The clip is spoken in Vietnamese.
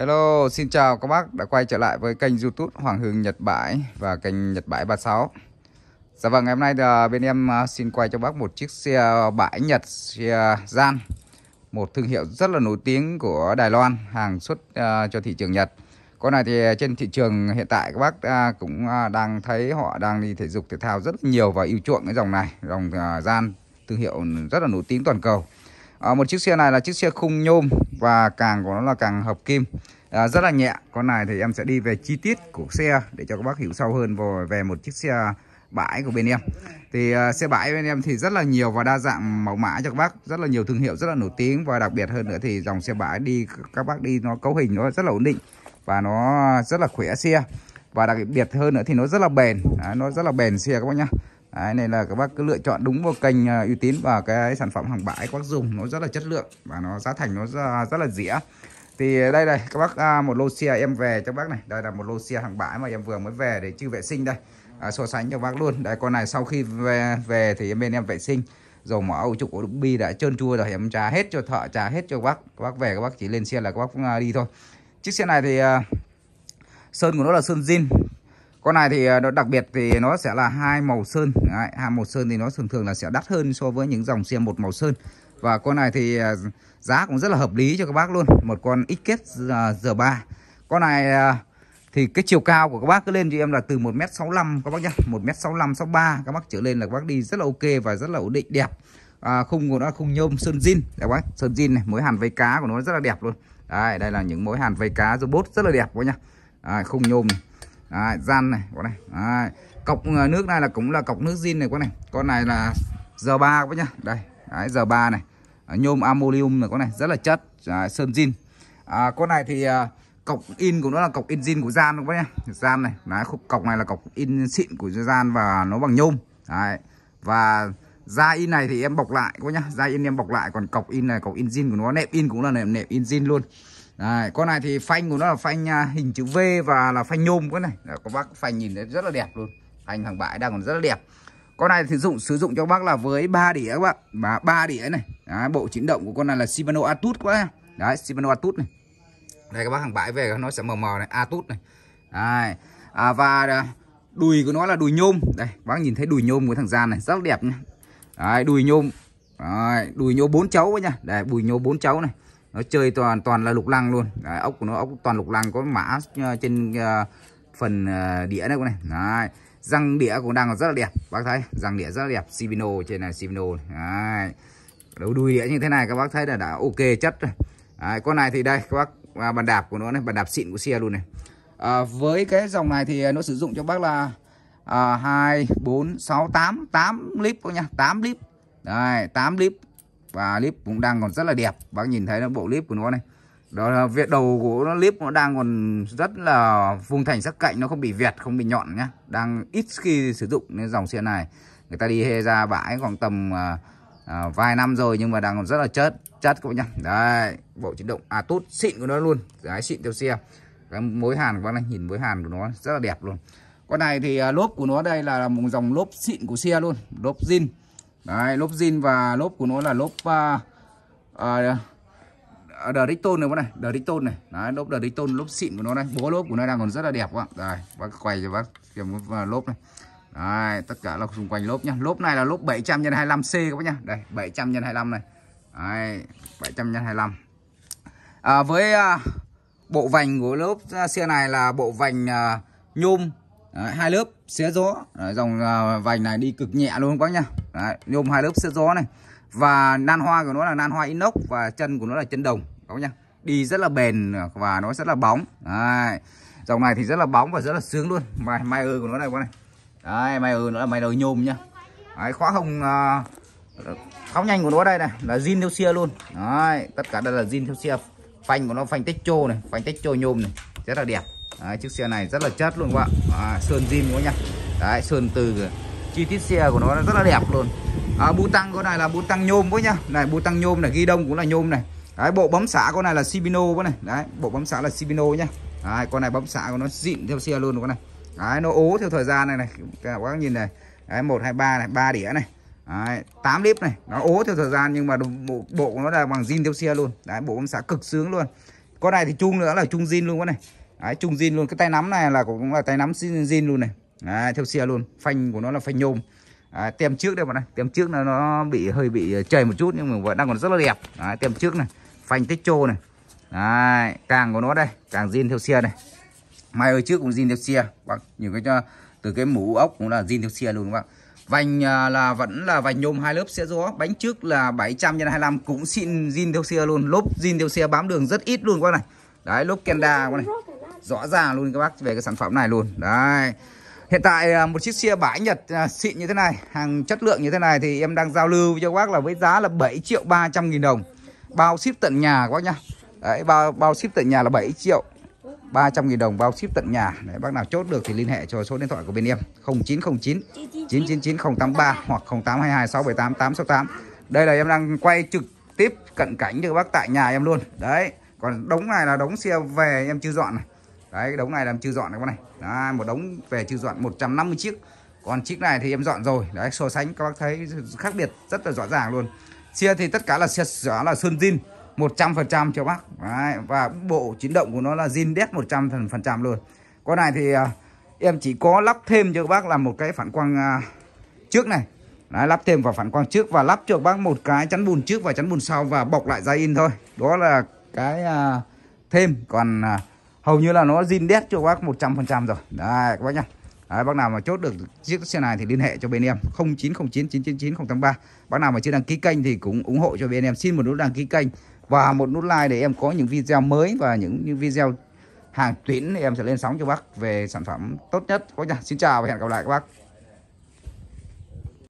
Hello, xin chào các bác đã quay trở lại với kênh youtube Hoàng Hưng Nhật Bãi và kênh Nhật Bãi 36 Dạ vâng, ngày hôm nay thì à, bên em à, xin quay cho bác một chiếc xe bãi Nhật, xe gian Một thương hiệu rất là nổi tiếng của Đài Loan, hàng xuất à, cho thị trường Nhật Con này thì trên thị trường hiện tại các bác cũng đang thấy họ đang đi thể dục thể thao rất nhiều và yêu chuộng cái dòng này Dòng gian, thương hiệu rất là nổi tiếng toàn cầu à, một chiếc xe này là chiếc xe khung nhôm và càng của nó là càng hợp kim à, rất là nhẹ con này thì em sẽ đi về chi tiết của xe để cho các bác hiểu sâu hơn về, về một chiếc xe bãi của bên em thì uh, xe bãi bên em thì rất là nhiều và đa dạng mẫu mã cho các bác rất là nhiều thương hiệu rất là nổi tiếng và đặc biệt hơn nữa thì dòng xe bãi đi các bác đi nó cấu hình nó rất là ổn định và nó rất là khỏe xe và đặc biệt hơn nữa thì nó rất là bền Đấy, nó rất là bền xe các bác nhá Đấy, nên là các bác cứ lựa chọn đúng vào kênh uh, uy tín và cái sản phẩm hàng bãi các bác dùng nó rất là chất lượng và nó giá thành nó rất, rất là rẻ thì ờ, đây đây các bác à, một lô xe em về cho bác này đây là một lô xe hàng bãi mà em vừa mới về để chưa vệ sinh đây à, so sánh cho bác luôn đây con này sau khi về về thì bên em vệ sinh dầu mỡ âu trục bi đã trơn chua rồi em trả hết cho thợ trả hết cho bác các bác về các bác chỉ lên xe là các bác à, đi thôi chiếc xe này thì à, sơn của nó là sơn zin con này thì ờ, nó đặc biệt thì nó sẽ là hai màu sơn Đấy, hai màu sơn thì nó thường thường là sẽ đắt hơn so với những dòng xe một màu sơn và con này thì ờ, giá cũng rất là hợp lý cho các bác luôn một con x kết ờ, giờ ba con này thì cái chiều cao của các bác cứ lên cho em là từ 1m65 các bác nhá 1m65 63 các bác trở lên là các bác đi rất là ok và rất là ổn định đẹp à, khung của nó khung nhôm sơn zin các bác sơn zin này mối hàn vây cá của nó rất là đẹp luôn đây đây là những mối hàn vây cá robot rất là đẹp các bác nhá à, khung nhôm này Đấy, gian này con này Đấy. cọc ờ, nước này là cũng là cọc nước zin này con này con này là giờ ba các nhá đây Đấy, giờ ba này nhôm ammonium này con này rất là chất Đấy, sơn zin à, con này thì à, cọc in của nó là cọc in zin của gian đúng không nhá gian này Đấy, cọc này là cọc in xịn của gian và nó bằng nhôm Đấy. và da in này thì em bọc lại các nhá da in em bọc lại còn cọc in này cọc in zin của nó nẹp in cũng là nẹp nẹp in zin luôn Đấy, con này thì phanh của nó là phanh à, hình chữ V và là phanh nhôm cái này. Đấy, các bác phanh nhìn thấy rất là đẹp luôn. Phanh hàng bãi đang còn rất là đẹp. Con này thì dụng sử dụng cho bác là với 3 đĩa các bạn. Và 3 đĩa này. Đấy, bộ chuyển động của con này là Shimano Atut quá, bác. Đấy, Shimano Atut này. Đây các bác hàng bãi về nó sẽ mờ mờ này, Atut này. Đấy. À, và à, đùi của nó là đùi nhôm. Đây, bác nhìn thấy đùi nhôm của thằng Gian này, rất là đẹp nha. Đấy, đùi nhôm. Đấy, đùi nhôm bốn chấu nha. Đây, đùi nhôm bốn chấu này nó chơi toàn toàn là lục lăng luôn đấy, ốc của nó ốc toàn lục lăng có mã ờ, trên uh, phần uh, đĩa đấy con này đấy. răng đĩa cũng đang còn rất là đẹp bác thấy răng đĩa rất là đẹp Sibino trên này Sibino đấy. đấu đuôi đĩa như thế này các bác thấy là đã ok chất rồi đấy, con này thì đây các bác à, bàn đạp của nó này bàn đạp xịn của xe luôn này à, với cái dòng này thì nó sử dụng cho bác là à, 2, 4, 6, 8 8 lít các nha 8 lít Đấy, 8 lít và clip cũng đang còn rất là đẹp bác nhìn thấy nó bộ clip của nó này đó là việc đầu của nó clip nó đang còn rất là vùng thành sắc cạnh nó không bị vẹt không bị nhọn nhá đang ít khi sử dụng nên dòng xe này người ta đi hê ra bãi khoảng tầm à, à, vài năm rồi nhưng mà đang còn rất là chất chất các bạn nhá đây bộ chuyển động à tốt xịn của nó luôn cái xịn theo xe cái mối hàn của bác này nhìn mối hàn của nó rất là đẹp luôn con này thì à, lốp của nó đây là một dòng lốp xịn của xe luôn lốp zin Đấy, lốp zin và lốp của nó là lốp uh, uh, Driston này bác này, Driston này. Đấy, lốp Driston lốp xịn của nó đây. Bố lốp của nó đang còn rất là đẹp các quá. Đây, bác quay cho bác kiểm vào lốp này. Đấy, tất cả là xung quanh lốp nhá. Lốp này là lốp 700 x 25C các bác nhá. Đây, 700 x 25 này. Đấy, 700 x 25. À, với uh, bộ vành của lốp à, xe này là bộ vành uh, nhôm Đấy, hai lớp xé gió Đấy, dòng à, vành này đi cực nhẹ luôn các nhá Đấy, nhôm hai lớp xé gió này và nan hoa của nó là nan hoa inox và chân của nó là chân đồng các nhá đi rất là bền và nó rất là bóng Đấy. dòng này thì rất là bóng và rất là sướng luôn mai mai ơi của nó này các này Đấy, mai ơi nó là mai đầu nhôm nhá Đấy, khóa hồng à, khóc nhanh của nó đây này là zin theo xia luôn Đấy, tất cả đây là zin theo xia phanh của nó phanh tích trô này phanh tích trô nhôm này rất là đẹp Đấy, chiếc xe này rất là chất luôn các bạn à, sơn zin các nhá đấy sơn từ chi tiết xe của nó rất là đẹp luôn à, bu tăng con này là bu tăng nhôm quá nhá này bu tăng nhôm này ghi đông cũng là nhôm này đấy bộ bấm xả con này là Sibino quá này đấy bộ bấm xả là Sibino nhá đấy, con này bấm xả của nó dịn theo xe luôn con này đấy nó ố theo thời gian này này các bạn nhìn này đấy một hai ba này ba đĩa này Đấy, 8 clip này nó ố theo thời gian nhưng mà bộ, bộ của nó là bằng zin theo xe luôn đấy bộ bấm xả cực sướng luôn con này thì chung nữa là chung zin luôn con này Đấy, chung zin luôn cái tay nắm này là cũng là tay nắm zin luôn này Đấy, theo xe luôn phanh của nó là phanh nhôm Đấy, tem trước đây bạn này tem trước là nó bị hơi bị chảy một chút nhưng mà vẫn đang còn rất là đẹp Đấy, tem trước này phanh tích trô này Đấy, càng của nó đây càng zin theo xe này May ơi trước cũng zin theo xe bằng nhiều cái từ cái mũ ốc cũng là zin theo xe luôn các bạn Vành à, là vẫn là vành nhôm hai lớp xe gió Bánh trước là 700 x 25 cũng xịn zin theo xe luôn Lốp zin theo xe bám đường rất ít luôn các này Đấy lốp Kenda các này rõ ràng luôn các bác về cái sản phẩm này luôn đấy hiện tại à, một chiếc xe bãi nhật à, xịn như thế này hàng chất lượng như thế này thì em đang giao lưu cho các bác là với giá là 7 triệu 300 nghìn đồng bao ship tận nhà các bác nhá đấy bao bao ship tận nhà là 7 triệu 300 nghìn đồng bao ship tận nhà Đấy, Bác nào chốt được thì liên hệ cho số điện thoại của bên em 0909 999 083 hoặc 0822 678 868 Đây là em đang quay trực tiếp cận cảnh cho các bác tại nhà em luôn Đấy Còn đống này là đống xe về em chưa dọn này đấy cái đống này làm chưa dọn này con này đấy, một đống về chưa dọn 150 chiếc còn chiếc này thì em dọn rồi đấy so sánh các bác thấy khác biệt rất là rõ ràng luôn xe thì tất cả là xe giá là sơn zin 100% cho bác đấy, và bộ chuyển động của nó là zin đét 100% luôn con này thì à, em chỉ có lắp thêm cho các bác là một cái phản quang à, trước này Đấy, lắp thêm vào phản quang trước và lắp cho bác một cái chắn bùn trước và chắn bùn sau và bọc lại da in thôi. Đó là cái à, thêm còn à, hầu như là nó zin đét cho bác 100% rồi đấy các bác nhá Đấy, bác nào mà chốt được chiếc xe này thì liên hệ cho bên em 0909 999 083 Bác nào mà chưa đăng ký kênh thì cũng ủng hộ cho bên em Xin một nút đăng ký kênh và một nút like để em có những video mới Và những, những video hàng tuyến thì em sẽ lên sóng cho bác về sản phẩm tốt nhất có nhá. Xin chào và hẹn gặp lại các bác